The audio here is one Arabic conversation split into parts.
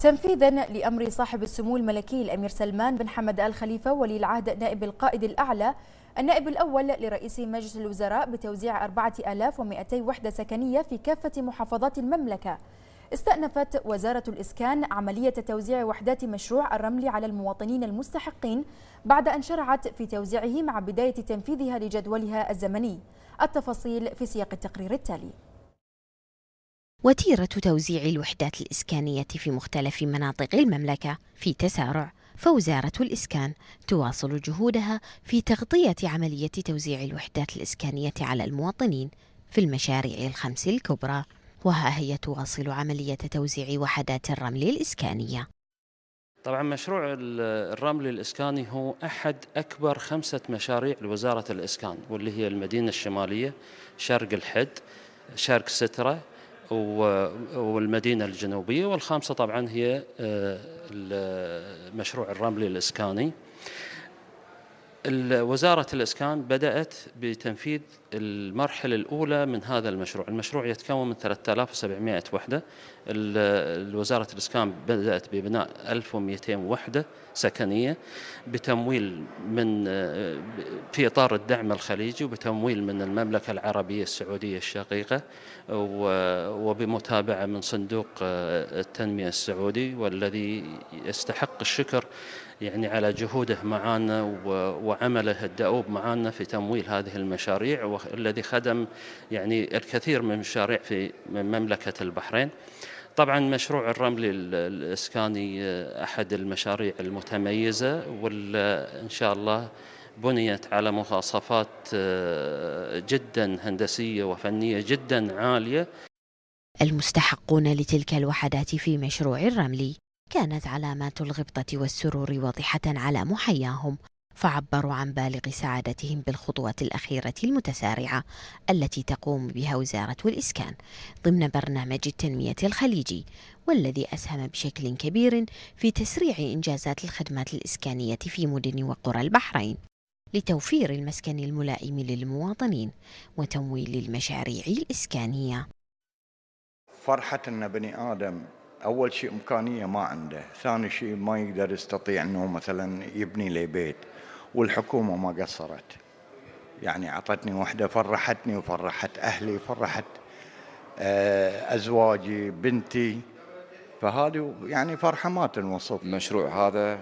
تنفيذا لأمر صاحب السمو الملكي الأمير سلمان بن حمد آل خليفة ولي العهد نائب القائد الأعلى النائب الأول لرئيس مجلس الوزراء بتوزيع 4200 وحدة سكنية في كافة محافظات المملكة استأنفت وزارة الإسكان عملية توزيع وحدات مشروع الرمل على المواطنين المستحقين بعد أن شرعت في توزيعه مع بداية تنفيذها لجدولها الزمني التفاصيل في سياق التقرير التالي وتيرة توزيع الوحدات الإسكانية في مختلف مناطق المملكة في تسارع فوزارة الإسكان تواصل جهودها في تغطية عملية توزيع الوحدات الإسكانية على المواطنين في المشاريع الخمس الكبرى وها هي تواصل عملية توزيع وحدات الرمل الإسكانية طبعا مشروع الرمل الإسكاني هو أحد أكبر خمسة مشاريع لوزارة الإسكان واللي هي المدينة الشمالية شرق الحد شرق سترة والمدينة الجنوبية والخامسة طبعا هي آه، مشروع الرملي الإسكاني وزارة الإسكان بدأت بتنفيذ المرحلة الأولى من هذا المشروع المشروع يتكون من 3700 وحدة وزارة الإسكان بدأت ببناء 1200 وحدة سكنية بتمويل من في إطار الدعم الخليجي وبتمويل من المملكة العربية السعودية الشقيقة وبمتابعة من صندوق التنمية السعودي والذي يستحق الشكر يعني على جهوده معنا و وعمله الدؤوب معنا في تمويل هذه المشاريع والذي خدم يعني الكثير من المشاريع في مملكة البحرين طبعا مشروع الرمل الإسكاني آه، أحد المشاريع المتميزة وإن شاء الله بنيت على مواصفات آه، جدا هندسية وفنية جدا عالية المستحقون لتلك الوحدات في مشروع الرملي كانت علامات الغبطة والسرور واضحة على محياهم فعبروا عن بالغ سعادتهم بالخطوات الأخيرة المتسارعة التي تقوم بها وزارة الإسكان ضمن برنامج التنمية الخليجي والذي أسهم بشكل كبير في تسريع إنجازات الخدمات الإسكانية في مدن وقرى البحرين لتوفير المسكن الملائم للمواطنين وتمويل المشاريع الإسكانية فرحة أن بني آدم أول شيء إمكانية ما عنده ثاني شيء ما يقدر يستطيع أنه مثلا يبني لي بيت والحكومة ما قصرت يعني أعطتني وحدة فرحتني وفرحت أهلي فرحت آه، أزواجي بنتي فهذه يعني فرحة ما تنوصف المشروع هذا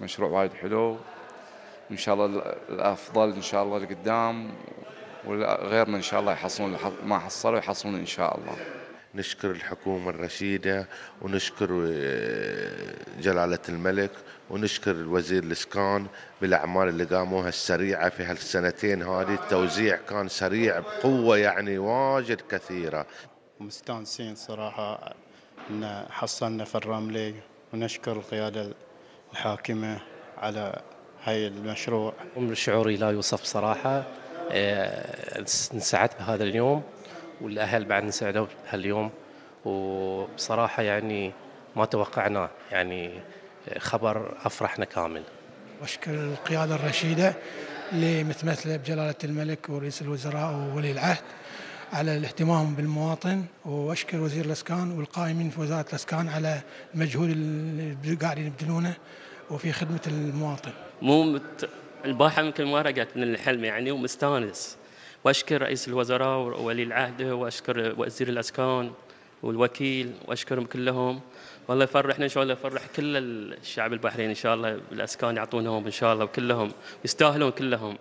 مشروع وايد حلو ان شاء الله الأفضل إن شاء الله لقدام وغيرنا إن شاء الله يحصلون ما حصلوا يحصلون إن شاء الله نشكر الحكومة الرشيدة ونشكر آه، جلالة الملك ونشكر الوزير الإسكان بالأعمال اللي قاموها السريعة في هالسنتين هذه التوزيع كان سريع بقوة يعني واجد كثيرة مستانسين صراحة أن حصلنا في الرملي ونشكر القيادة الحاكمة على هاي المشروع شعوري لا يوصف صراحة انسعدت آه، بهذا اليوم والاهل بعد ساعدوا هاليوم وبصراحه يعني ما توقعناه يعني خبر افرحنا كامل. واشكر القياده الرشيده اللي متمثله بجلاله الملك ورئيس الوزراء وولي العهد على الاهتمام بالمواطن واشكر وزير الاسكان والقائمين في وزاره الاسكان على المجهود اللي قاعدين يبذلونه وفي خدمه المواطن. مو مت... البارحه يمكن ما رقت من الحلم يعني ومستانس واشكر رئيس الوزراء وولي العهد واشكر وزير الاسكان والوكيل واشكرهم كلهم والله يفرحنا ان شاء الله يفرح كل الشعب البحريني ان شاء الله بالاسكان يعطونهم ان شاء الله وكلهم يستاهلون كلهم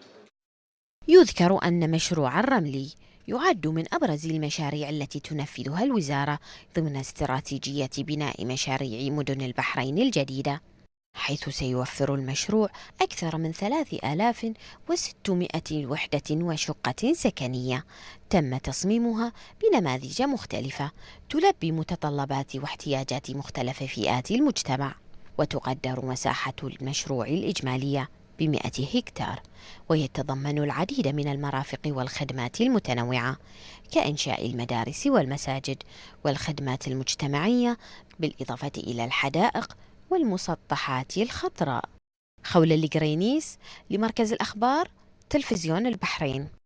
يذكر ان مشروع الرملي يعد من ابرز المشاريع التي تنفذها الوزاره ضمن استراتيجيه بناء مشاريع مدن البحرين الجديده حيث سيوفر المشروع أكثر من 3600 وحدة وشقة سكنية تم تصميمها بنماذج مختلفة تلبي متطلبات واحتياجات مختلف فئات المجتمع وتقدر مساحة المشروع الإجمالية بمئة هكتار ويتضمن العديد من المرافق والخدمات المتنوعة كإنشاء المدارس والمساجد والخدمات المجتمعية بالإضافة إلى الحدائق والمسطحات الخضراء خولة القرينيس لمركز الأخبار تلفزيون البحرين